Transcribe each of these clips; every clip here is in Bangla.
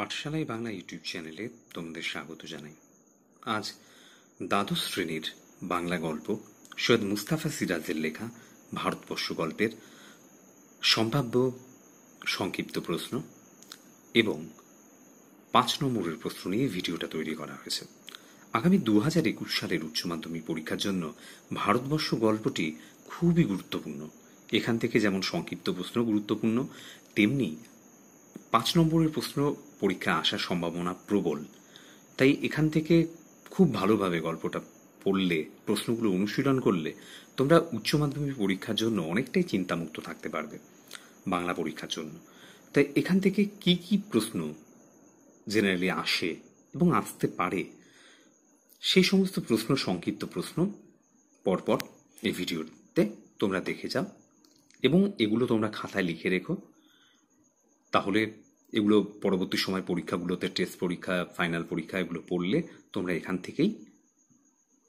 পাঠশালাই বাংলা ইউটিউব চ্যানেলে তোমাদের স্বাগত জানাই আজ দ্বাদশ শ্রেণীর বাংলা গল্প সৈয়দ মুস্তাফা সিরাজের লেখা ভারতবর্ষ গল্পের সম্ভাব্য সংক্ষিপ্ত প্রশ্ন এবং পাঁচ নম্বরের প্রশ্ন নিয়ে ভিডিওটা তৈরি করা হয়েছে আগামী দু হাজার একুশ সালের উচ্চ মাধ্যমিক পরীক্ষার জন্য ভারতবর্ষ গল্পটি খুবই গুরুত্বপূর্ণ এখান থেকে যেমন সংক্ষিপ্ত প্রশ্ন গুরুত্বপূর্ণ তেমনি পাঁচ নম্বরের প্রশ্ন পরীক্ষা আসার সম্ভাবনা প্রবল তাই এখান থেকে খুব ভালোভাবে গল্পটা পড়লে প্রশ্নগুলো অনুশীলন করলে তোমরা উচ্চ মাধ্যমিক পরীক্ষার জন্য অনেকটাই চিন্তামুক্ত থাকতে পারবে বাংলা পরীক্ষার জন্য তাই এখান থেকে কি কি প্রশ্ন জেনারেলি আসে এবং আসতে পারে সেই সমস্ত প্রশ্ন সংক্ষিপ্ত প্রশ্ন পরপর এই ভিডিওতে তোমরা দেখে যাও এবং এগুলো তোমরা খাতায় লিখে রেখো তাহলে এগুলো পরবর্তী সময় পরীক্ষাগুলোতে টেস্ট পরীক্ষা ফাইনাল পরীক্ষা এগুলো পড়লে তোমরা এখান থেকেই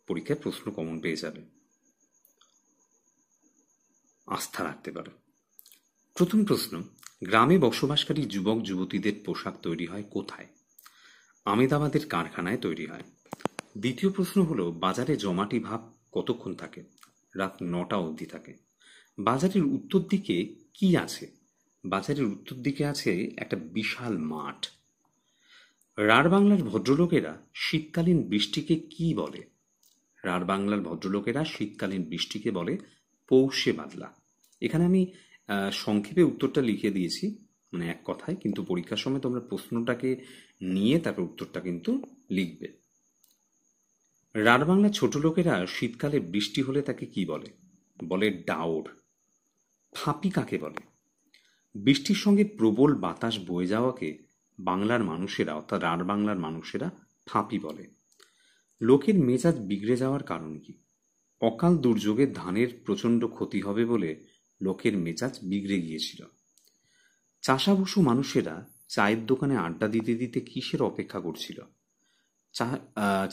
পরীক্ষায় প্রশ্ন কমন পেয়ে যাবে আস্থা রাখতে পারো প্রথম প্রশ্ন গ্রামে বসবাসকারী যুবক যুবতীদের পোশাক তৈরি হয় কোথায় আমেদাবাদের কারখানায় তৈরি হয় দ্বিতীয় প্রশ্ন হলো বাজারে জমাটি ভাব কতক্ষণ থাকে রাত নটা অবধি থাকে বাজারের উত্তর দিকে কি আছে বাজারের উত্তর দিকে আছে একটা বিশাল মাঠ রাঢ় বাংলার ভদ্রলোকেরা শীতকালীন বৃষ্টিকে কি বলে রাঢ় বাংলার ভদ্রলোকেরা শীতকালীন বৃষ্টিকে বলে পৌষে বাদলা এখানে আমি সংক্ষেপে উত্তরটা লিখে দিয়েছি মানে এক কথায় কিন্তু পরীক্ষার সময় তোমরা প্রশ্নটাকে নিয়ে তারপর উত্তরটা কিন্তু লিখবে রাঢ় বাংলার ছোট লোকেরা শীতকালে বৃষ্টি হলে তাকে কি বলে বলে ডাওর ফাঁপি কাকে বলে বৃষ্টির সঙ্গে প্রবল বাতাস বয়ে যাওয়াকে বাংলার মানুষেরা অর্থাৎ রাঢ় বাংলার মানুষেরা ফাঁপি বলে লোকের মেজাজ বিগড়ে যাওয়ার কারণ কি অকাল দুর্যোগে ধানের প্রচণ্ড ক্ষতি হবে বলে লোকের মেজাজ বিগড়ে গিয়েছিল চাষাবসু মানুষেরা চায়ের দোকানে আড্ডা দিতে দিতে কিসের অপেক্ষা করছিল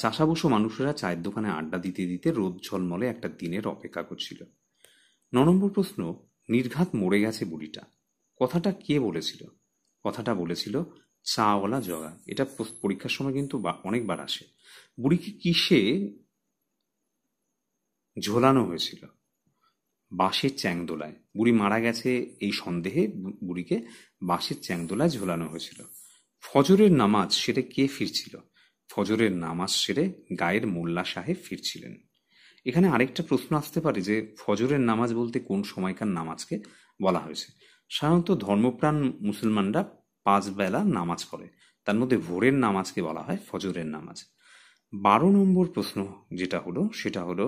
চাষাবসু মানুষেরা চায়ের দোকানে আড্ডা দিতে দিতে রোদ ঝলমলে একটা দিনের অপেক্ষা করছিল ন নম্বর প্রশ্ন নির্ঘাত মরে গেছে বুড়িটা কথাটা কে বলেছিল কথাটা বলেছিল চাওয়ালা জগা এটা পরীক্ষার সময় কিন্তু অনেকবার আসে বুড়িকে কিসে ঝোলানো হয়েছিল বাঁশের চ্যাংদোলায় বুড়ি মারা গেছে এই সন্দেহে বুড়িকে বাঁশের চ্যাংদোলায় ঝোলানো হয়েছিল ফজরের নামাজ সেরে কে ফিরছিল ফজরের নামাজ সেরে গায়ের মোল্লা সাহেব ফিরছিলেন এখানে আরেকটা প্রশ্ন আসতে পারে যে ফজরের নামাজ বলতে কোন সময়কার নামাজকে বলা হয়েছে সাধারণত ধর্মপ্রাণ মুসলমানরা পাঁচ বেলা নামাজ পড়ে তার মধ্যে ভোরের নামাজকে বলা হয় ফজরের নামাজ বারো নম্বর প্রশ্ন যেটা হলো সেটা হলো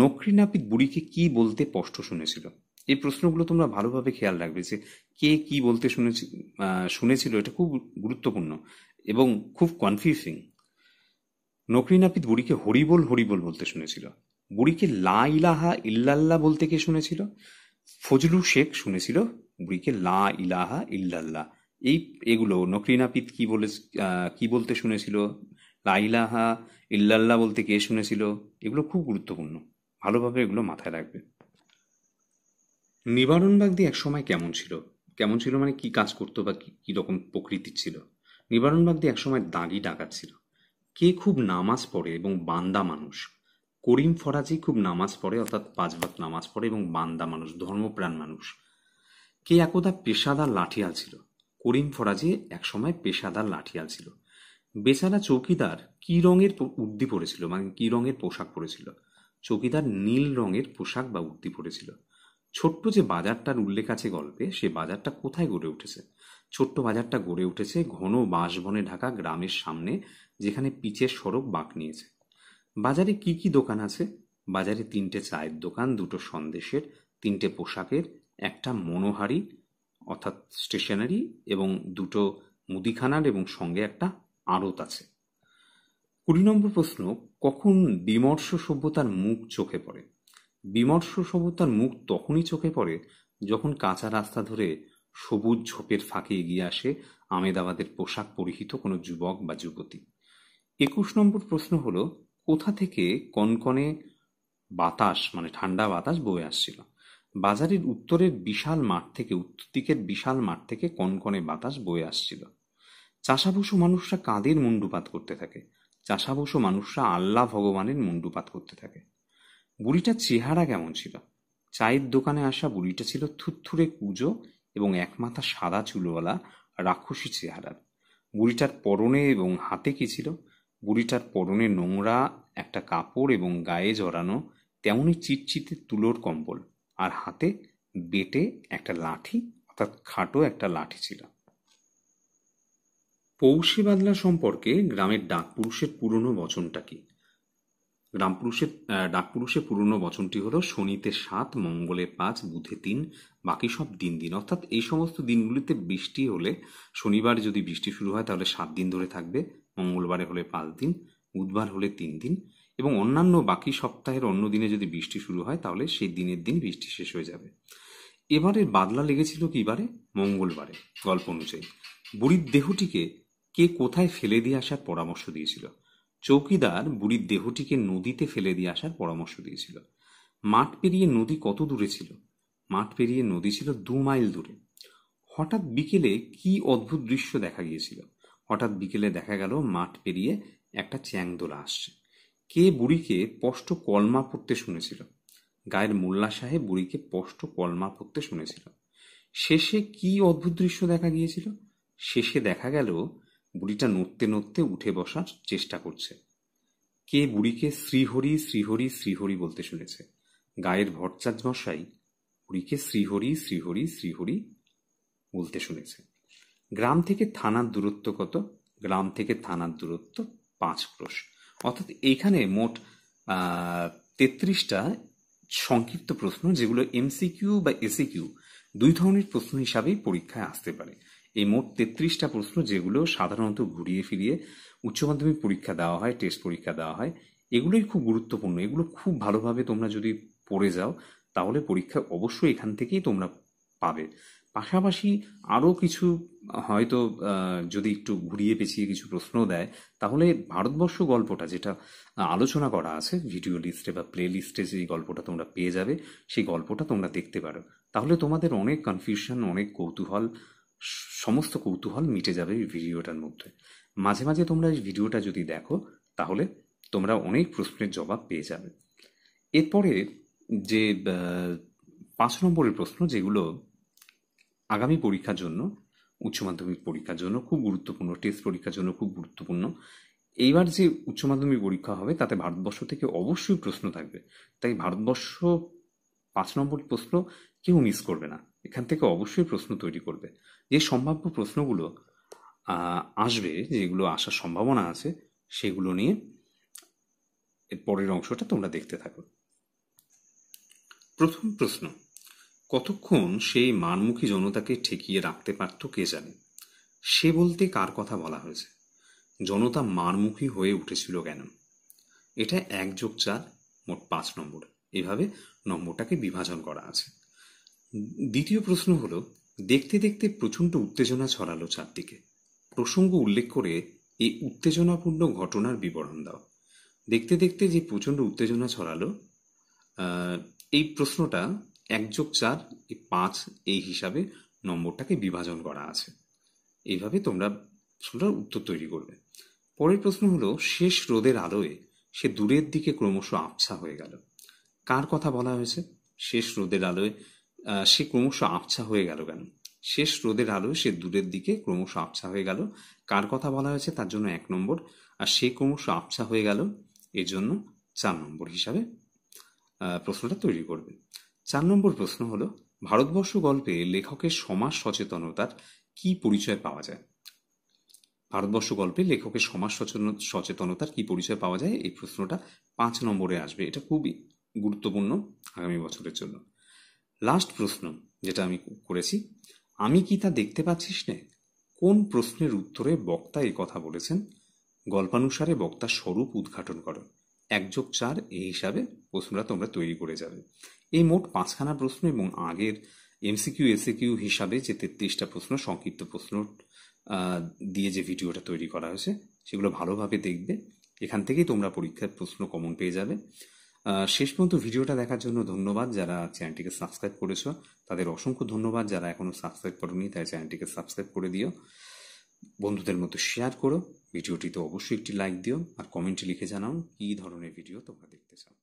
নকরি নাপিত বুড়িকে কি বলতে স্পষ্ট শুনেছিল এই প্রশ্নগুলো তোমরা ভালোভাবে খেয়াল রাখবে যে কে কি বলতে শুনেছি শুনেছিল এটা খুব গুরুত্বপূর্ণ এবং খুব কনফিউজিং নকরি নাপিত বুড়িকে হরিবোল হরিবোল বলতে শুনেছিল বুড়িকে লা ইলাহা ইল্লাল্লাহ বলতে কে শুনেছিল ফজলু শেখ শুনেছিল বুড়িকে লা ইলাহা ইল্লাল্লাহ এই এগুলো নকরিনাপিত কি বলে কি বলতে শুনেছিল লা ইলাহা ইল্লাল্লাহ বলতে কে শুনেছিল এগুলো খুব গুরুত্বপূর্ণ ভালোভাবে এগুলো মাথায় রাখবে নিবারণ বাগদি একসময় কেমন ছিল কেমন ছিল মানে কি কাজ করতো বা কী রকম প্রকৃতির ছিল নিবারণ বাগদি একসময় দাঁড়ি ডাকাত ছিল কে খুব নামাজ পড়ে এবং বান্দা মানুষ করিম ফরাজি খুব নামাজ পড়ে অর্থাৎ পাঁচ ভাগ নামাজ পড়ে এবং বান্দা মানুষ ধর্মপ্রাণ মানুষ কে একদা পেশাদার লাঠিয়াল ছিল করিম ফরাজি একসময় পেশাদার লাঠিয়াল ছিল বেচারা চৌকিদার কি রঙের উদ্দি পরেছিল মানে কি রঙের পোশাক পরেছিল চৌকিদার নীল রঙের পোশাক বা উদ্দি পরেছিল ছোট্ট যে বাজারটার উল্লেখ আছে গল্পে সে বাজারটা কোথায় গড়ে উঠেছে ছোট্ট বাজারটা গড়ে উঠেছে ঘন বাঁশবনে ঢাকা গ্রামের সামনে যেখানে পিচের সড়ক বাঁক নিয়েছে বাজারে কি কি দোকান আছে বাজারে তিনটে চায়ের দোকান দুটো সন্দেশের তিনটে পোশাকের একটা মনোহারি অর্থাৎ স্টেশনারি এবং দুটো মুদিখানার এবং সঙ্গে একটা আড়ত আছে কুড়ি নম্বর প্রশ্ন কখন বিমর্ষ সভ্যতার মুখ চোখে পড়ে বিমর্ষ সভ্যতার মুখ তখনই চোখে পড়ে যখন কাঁচা রাস্তা ধরে সবুজ ঝোপের ফাঁকে এগিয়ে আসে আমেদাবাদের পোশাক পরিহিত কোনো যুবক বা যুবতী একুশ নম্বর প্রশ্ন হলো কোথা থেকে কনকনে বাতাস মানে ঠান্ডা বাতাস বয়ে আসছিল বাজারের উত্তরের বিশাল মাঠ থেকে উত্তর দিকের বিশাল মাঠ থেকে কনকনে বাতাস বয়ে আসছিল চাষাবসু মানুষরা কাঁদের মুন্ডুপাত করতে থাকে চাষাবসু মানুষরা আল্লাহ ভগবানের মুন্ডুপাত করতে থাকে বুড়িটার চেহারা কেমন ছিল চায়ের দোকানে আসা বুড়িটা ছিল থুথুরে কুজো এবং একমাথা সাদা চুলওয়ালা রাক্ষসী চেহারার বুড়িটার পরনে এবং হাতে কি ছিল বুড়িটার পরনে নোংরা একটা কাপড় এবং গায়ে জড়ানো তেমনই চিটচিতে তুলোর কম্বল আর হাতে বেটে একটা লাঠি অর্থাৎ খাটো একটা লাঠি ছিল পৌষে বাদলা সম্পর্কে গ্রামের ডাকপুরুষের পুরনো বচনটা কি গ্রামপুরুষের ডাকপুরুষের পুরনো বচনটি হলো শনিতে সাত মঙ্গলে পাঁচ বুধে তিন বাকি সব দিন দিন অর্থাৎ এই সমস্ত দিনগুলিতে বৃষ্টি হলে শনিবার যদি বৃষ্টি শুরু হয় তাহলে সাত দিন ধরে থাকবে মঙ্গলবারে হলে পাঁচ দিন বুধবার হলে তিন দিন এবং অন্যান্য বাকি সপ্তাহের অন্য দিনে যদি বৃষ্টি শুরু হয় তাহলে সেই দিনের দিন বৃষ্টি শেষ হয়ে যাবে এবারের বাদলা লেগেছিল কি বারে মঙ্গলবারে গল্প অনুযায়ী বুড়ির দেহটিকে কে কোথায় ফেলে দিয়ে আসার পরামর্শ দিয়েছিল চৌকিদার বুড়ির দেহটিকে নদীতে ফেলে দিয়ে আসার পরামর্শ দিয়েছিল মাঠ পেরিয়ে নদী কত দূরে ছিল মাঠ পেরিয়ে নদী ছিল দু মাইল দূরে হঠাৎ বিকেলে কি অদ্ভুত দৃশ্য দেখা গিয়েছিল হঠাৎ বিকেলে দেখা গেল মাঠ পেরিয়ে একটা চ্যাংদোলা আসছে কে বুড়িকে স্পষ্ট কলমা পড়তে শুনেছিল গায়ের মোল্লা সাহেব বুড়িকে স্পষ্ট কলমা পড়তে শুনেছিল শেষে কি অদ্ভুত দৃশ্য দেখা গিয়েছিল শেষে দেখা গেল বুড়িটা নড়তে নড়তে উঠে বসার চেষ্টা করছে কে বুড়িকে শ্রীহরি শ্রীহরি শ্রীহরি বলতে শুনেছে গায়ের ভট্টাচার্য মশাই বুড়িকে শ্রীহরি শ্রীহরি শ্রীহরি বলতে শুনেছে গ্রাম থেকে থানার দূরত্ব কত গ্রাম থেকে থানার দূরত্ব পাঁচ ক্রোশ অর্থাৎ এইখানে মোট তেত্রিশটা সংক্ষিপ্ত প্রশ্ন যেগুলো এমসিকিউ বা এসিকিউ দুই ধরনের প্রশ্ন হিসাবেই পরীক্ষায় আসতে পারে এই মোট তেত্রিশটা প্রশ্ন যেগুলো সাধারণত ঘুরিয়ে ফিরিয়ে উচ্চ মাধ্যমিক পরীক্ষা দেওয়া হয় টেস্ট পরীক্ষা দেওয়া হয় এগুলোই খুব গুরুত্বপূর্ণ এগুলো খুব ভালোভাবে তোমরা যদি পড়ে যাও তাহলে পরীক্ষা অবশ্যই এখান থেকেই তোমরা পাবে পাশাপাশি আরও কিছু হয়তো যদি একটু ঘুরিয়ে পেঁচিয়ে কিছু প্রশ্ন দেয় তাহলে ভারতবর্ষ গল্পটা যেটা আলোচনা করা আছে ভিডিও লিস্টে বা প্লে লিস্টে যে গল্পটা তোমরা পেয়ে যাবে সেই গল্পটা তোমরা দেখতে পারো তাহলে তোমাদের অনেক কনফিউশন অনেক কৌতূহল সমস্ত কৌতূহল মিটে যাবে এই ভিডিওটার মধ্যে মাঝে মাঝে তোমরা এই ভিডিওটা যদি দেখো তাহলে তোমরা অনেক প্রশ্নের জবাব পেয়ে যাবে এরপরে যে পাঁচ নম্বরের প্রশ্ন যেগুলো আগামী পরীক্ষার জন্য উচ্চ মাধ্যমিক পরীক্ষার জন্য খুব গুরুত্বপূর্ণ টেস্ট পরীক্ষার জন্য খুব গুরুত্বপূর্ণ এইবার যে উচ্চ মাধ্যমিক পরীক্ষা হবে তাতে ভারতবর্ষ থেকে অবশ্যই প্রশ্ন থাকবে তাই ভারতবর্ষ পাঁচ নম্বর প্রশ্ন কেউ মিস করবে না এখান থেকে অবশ্যই প্রশ্ন তৈরি করবে যে সম্ভাব্য প্রশ্নগুলো আসবে যেগুলো আসার সম্ভাবনা আছে সেগুলো নিয়ে এর পরের অংশটা তোমরা দেখতে থাকো প্রথম প্রশ্ন কতক্ষণ সেই মানমুখী জনতাকে ঠেকিয়ে রাখতে পারত কে জানে সে বলতে কার কথা বলা হয়েছে জনতা মারমুখী হয়ে উঠেছিল কেন এটা এক যোগ চার মোট পাঁচ নম্বর এভাবে নম্বরটাকে বিভাজন করা আছে দ্বিতীয় প্রশ্ন হলো দেখতে দেখতে প্রচণ্ড উত্তেজনা ছড়ালো চারদিকে প্রসঙ্গ উল্লেখ করে এই উত্তেজনাপূর্ণ ঘটনার বিবরণ দাও দেখতে দেখতে যে প্রচণ্ড উত্তেজনা ছড়ালো এই প্রশ্নটা এক যোগ চার কি পাঁচ এই হিসাবে নম্বরটাকে বিভাজন করা আছে এইভাবে তোমরা প্রশ্নটার উত্তর তৈরি করবে পরের প্রশ্ন হলো শেষ রোদের আলোয় সে দূরের দিকে ক্রমশ আবছা হয়ে গেল কার কথা বলা হয়েছে শেষ রোদের আলোয় সে ক্রমশ আবছা হয়ে গেল কেন শেষ রোদের আলোয় সে দূরের দিকে ক্রমশ আবছা হয়ে গেল কার কথা বলা হয়েছে তার জন্য এক নম্বর আর সে ক্রমশ আবছা হয়ে গেল এর জন্য চার নম্বর হিসাবে প্রশ্নটা তৈরি করবে চার নম্বর প্রশ্ন হলো ভারতবর্ষ গল্পে লেখকের সমাজ সচেতনতার কি পরিচয় পাওয়া যায় ভারতবর্ষ গল্পে লেখকের সমাজ সচেতনতার কি পরিচয় পাওয়া যায় এই প্রশ্নটা পাঁচ নম্বরে আসবে এটা খুবই গুরুত্বপূর্ণ আগামী বছরের জন্য লাস্ট প্রশ্ন যেটা আমি করেছি আমি কি তা দেখতে পাচ্ছিস নে কোন প্রশ্নের উত্তরে বক্তা কথা বলেছেন গল্পানুসারে বক্তার স্বরূপ উদ্ঘাটন করো এক যোগ চার এই হিসাবে প্রশ্নটা তোমরা তৈরি করে যাবে এই মোট পাঁচখানা প্রশ্ন এবং আগের এমসিকিউ এসিকিউ হিসাবে যে তেত্রিশটা প্রশ্ন সংক্ষিপ্ত প্রশ্ন দিয়ে যে ভিডিওটা তৈরি করা হয়েছে সেগুলো ভালোভাবে দেখবে এখান থেকেই তোমরা পরীক্ষার প্রশ্ন কমন পেয়ে যাবে শেষ পর্যন্ত ভিডিওটা দেখার জন্য ধন্যবাদ যারা চ্যানেলটিকে সাবস্ক্রাইব করেছো তাদের অসংখ্য ধন্যবাদ যারা এখনও সাবস্ক্রাইব করেনি তাই চ্যানেলটিকে সাবস্ক্রাইব করে দিও বন্ধুদের মতো শেয়ার করো ভিডিওটিতে অবশ্যই একটি লাইক দিও আর কমেন্টে লিখে জানাও কী ধরনের ভিডিও তোমরা দেখতে চাও